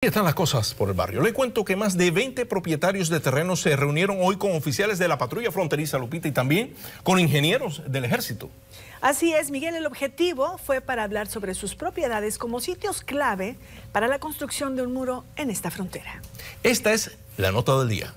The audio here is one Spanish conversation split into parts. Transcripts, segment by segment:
están las cosas por el barrio. Le cuento que más de 20 propietarios de terreno se reunieron hoy con oficiales de la patrulla fronteriza Lupita y también con ingenieros del ejército. Así es, Miguel, el objetivo fue para hablar sobre sus propiedades como sitios clave para la construcción de un muro en esta frontera. Esta es la nota del día.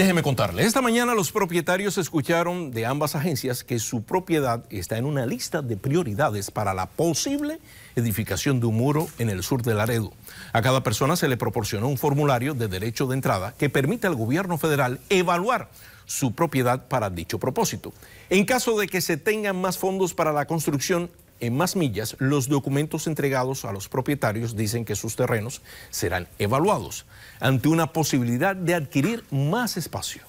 Déjeme contarle, esta mañana los propietarios escucharon de ambas agencias que su propiedad está en una lista de prioridades para la posible edificación de un muro en el sur de Laredo. A cada persona se le proporcionó un formulario de derecho de entrada que permite al gobierno federal evaluar su propiedad para dicho propósito. En caso de que se tengan más fondos para la construcción, en más millas, los documentos entregados a los propietarios dicen que sus terrenos serán evaluados ante una posibilidad de adquirir más espacio.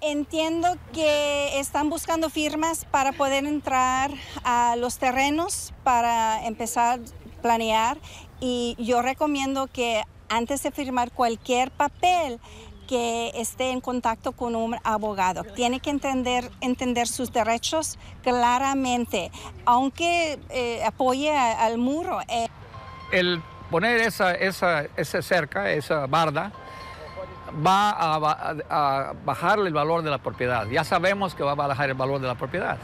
Entiendo que están buscando firmas para poder entrar a los terrenos, para empezar a planear y yo recomiendo que antes de firmar cualquier papel, que esté en contacto con un abogado. Tiene que entender, entender sus derechos claramente, aunque eh, apoye al muro. Eh. El poner esa, esa, esa cerca, esa barda, va a, bajar a bajarle el valor de la propiedad. Ya sabemos que va a bajar el valor de la propiedad.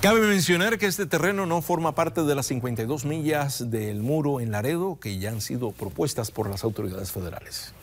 Cabe mencionar que este terreno no forma parte de las 52 millas del muro en Laredo que ya han sido propuestas por las autoridades federales.